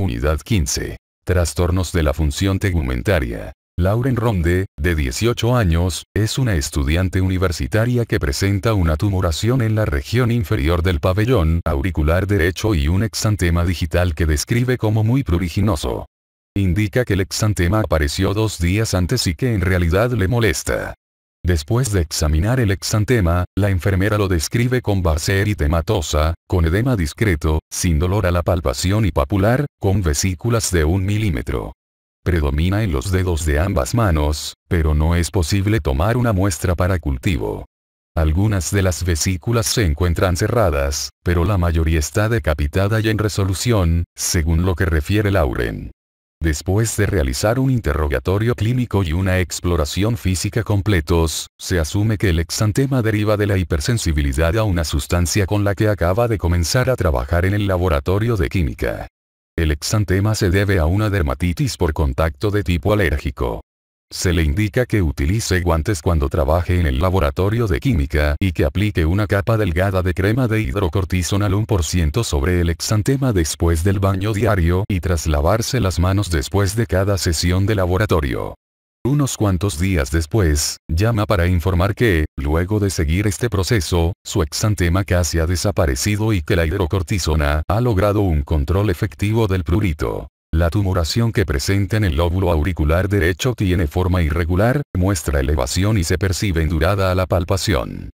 Unidad 15. Trastornos de la función tegumentaria. Lauren Ronde, de 18 años, es una estudiante universitaria que presenta una tumoración en la región inferior del pabellón auricular derecho y un exantema digital que describe como muy pruriginoso. Indica que el exantema apareció dos días antes y que en realidad le molesta. Después de examinar el exantema, la enfermera lo describe con base con edema discreto, sin dolor a la palpación y papular, con vesículas de un milímetro. Predomina en los dedos de ambas manos, pero no es posible tomar una muestra para cultivo. Algunas de las vesículas se encuentran cerradas, pero la mayoría está decapitada y en resolución, según lo que refiere Lauren. Después de realizar un interrogatorio clínico y una exploración física completos, se asume que el exantema deriva de la hipersensibilidad a una sustancia con la que acaba de comenzar a trabajar en el laboratorio de química. El exantema se debe a una dermatitis por contacto de tipo alérgico. Se le indica que utilice guantes cuando trabaje en el laboratorio de química y que aplique una capa delgada de crema de hidrocortisona al 1% sobre el exantema después del baño diario y tras lavarse las manos después de cada sesión de laboratorio. Unos cuantos días después, llama para informar que, luego de seguir este proceso, su exantema casi ha desaparecido y que la hidrocortisona ha logrado un control efectivo del prurito. La tumoración que presenta en el lóbulo auricular derecho tiene forma irregular, muestra elevación y se percibe endurada a la palpación.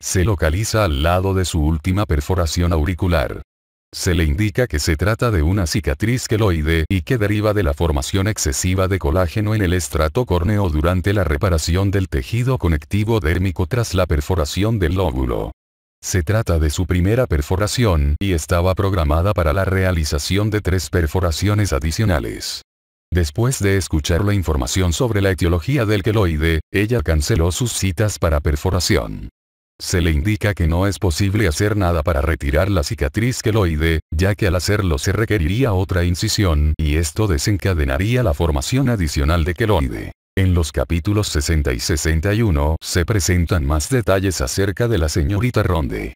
Se localiza al lado de su última perforación auricular. Se le indica que se trata de una cicatriz queloide y que deriva de la formación excesiva de colágeno en el estrato córneo durante la reparación del tejido conectivo dérmico tras la perforación del lóbulo. Se trata de su primera perforación y estaba programada para la realización de tres perforaciones adicionales. Después de escuchar la información sobre la etiología del queloide, ella canceló sus citas para perforación. Se le indica que no es posible hacer nada para retirar la cicatriz queloide, ya que al hacerlo se requeriría otra incisión y esto desencadenaría la formación adicional de queloide. En los capítulos 60 y 61 se presentan más detalles acerca de la señorita Ronde.